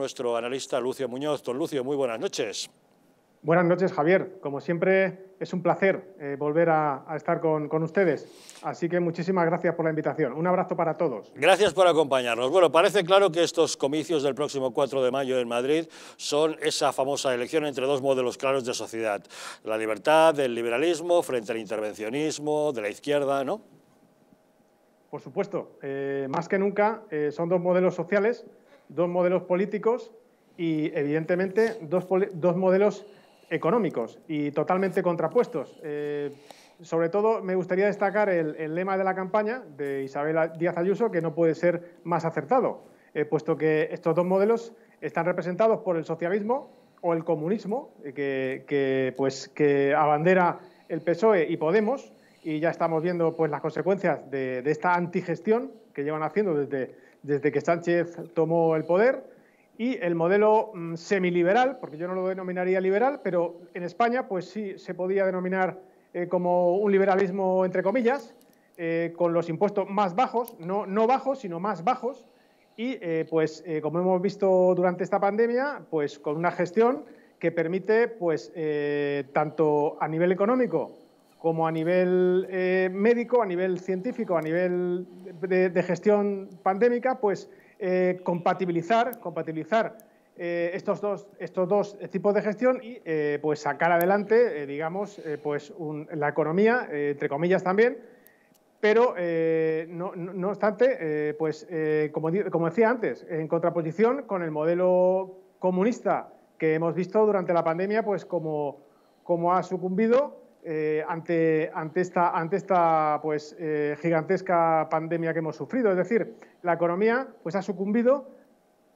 Nuestro analista Lucio Muñoz. Don Lucio, muy buenas noches. Buenas noches, Javier. Como siempre, es un placer eh, volver a, estar con, ustedes. Así que muchísimas gracias por la invitación. Un abrazo para todos. Gracias por acompañarnos. Bueno, parece claro que estos comicios del próximo 4 de mayo en Madrid son esa famosa elección entre dos modelos claros de sociedad. La libertad del liberalismo frente al intervencionismo de la izquierda, ¿no? Por supuesto. Eh, más que nunca eh, son dos modelos sociales dos modelos políticos y, evidentemente, dos, dos modelos económicos y totalmente contrapuestos. Eh, sobre todo, me gustaría destacar el, el, lema de la campaña de Isabel Díaz Ayuso, que no puede ser más acertado, eh, puesto que estos dos modelos están representados por el socialismo o el comunismo, eh, que, que, pues, que abandera el PSOE y Podemos, y ya estamos viendo pues, las consecuencias de, de esta antigestión que llevan haciendo desde desde que Sánchez tomó el poder y el modelo mm, semiliberal, porque yo no lo denominaría liberal, pero en España pues sí se podía denominar eh, como un liberalismo entre comillas, eh, con los impuestos más bajos, no, bajos, sino más bajos, y eh, pues como hemos visto durante esta pandemia, pues con una gestión que permite pues tanto a nivel económico como a nivel eh, médico, a nivel científico, a nivel de, gestión pandémica, pues eh, compatibilizar, compatibilizar eh, estos, dos, estos dos tipos de gestión y pues sacar adelante, digamos, pues la economía, entre comillas también, pero no, obstante, pues como, como decía antes, en contraposición con el modelo comunista que hemos visto durante la pandemia, pues como, como ha sucumbido eh, ante, ante, esta, ante esta pues, eh, gigantesca pandemia que hemos sufrido. Es decir, la economía pues, ha sucumbido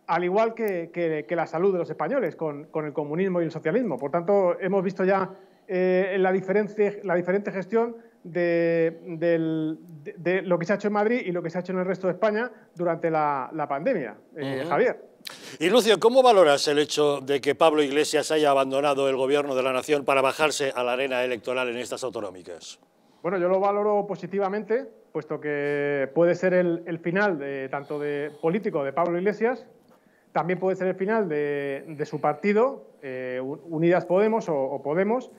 al igual que, la salud de los españoles con, el comunismo y el socialismo. Por tanto, hemos visto ya eh, la, la diferente gestión de, lo que se ha hecho en Madrid y lo que se ha hecho en el resto de España durante la, pandemia, eh, Javier. Y Lucio, ¿cómo valoras el hecho de que Pablo Iglesias haya abandonado el gobierno de la nación para bajarse a la arena electoral en estas autonómicas? Bueno, yo lo valoro positivamente, puesto que puede ser el, final tanto de político de Pablo Iglesias, también puede ser el final de, su partido, eh, Unidas Podemos o Podemos,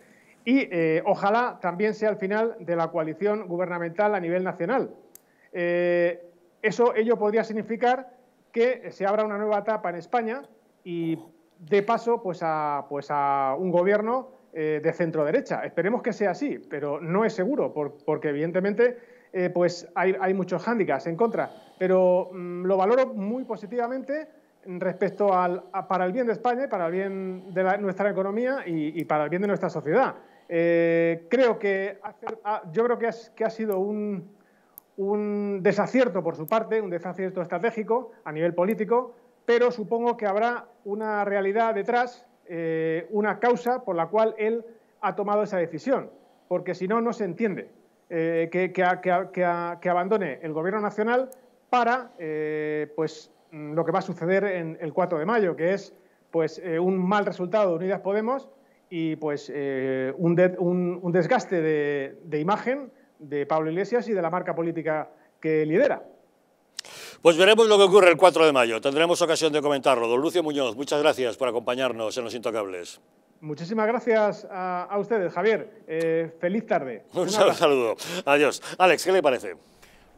y eh, ojalá también sea el final de la coalición gubernamental a nivel nacional. Eh, eso ello podría significar que se abra una nueva etapa en España y dé paso pues a, pues a un gobierno eh, de centro derecha. Esperemos que sea así, pero no es seguro porque evidentemente pues hay, muchos hándicaps en contra. Pero mm, lo valoro muy positivamente respecto al para el bien de España para el bien de nuestra economía y, para el bien de nuestra sociedad. Eh, creo que ah, yo creo que, ha sido un, un desacierto por su parte, un desacierto estratégico a nivel político, pero supongo que habrá una realidad detrás, eh, una causa por la cual él ha tomado esa decisión, porque si no, no se entiende eh, que, que, abandone el Gobierno Nacional para pues, Mm, lo que va a suceder en el 4 de mayo, que es pues eh, un mal resultado de Unidas Podemos y pues eh, un, desgaste de, imagen de Pablo Iglesias y de la marca política que lidera. Pues veremos lo que ocurre el 4 de mayo. Tendremos ocasión de comentarlo. Don Lucio Muñoz, muchas gracias por acompañarnos en Los Intocables. Muchísimas gracias a, ustedes, Javier. Eh, feliz tarde. Un saludo. Adiós. Alex, ¿qué le parece?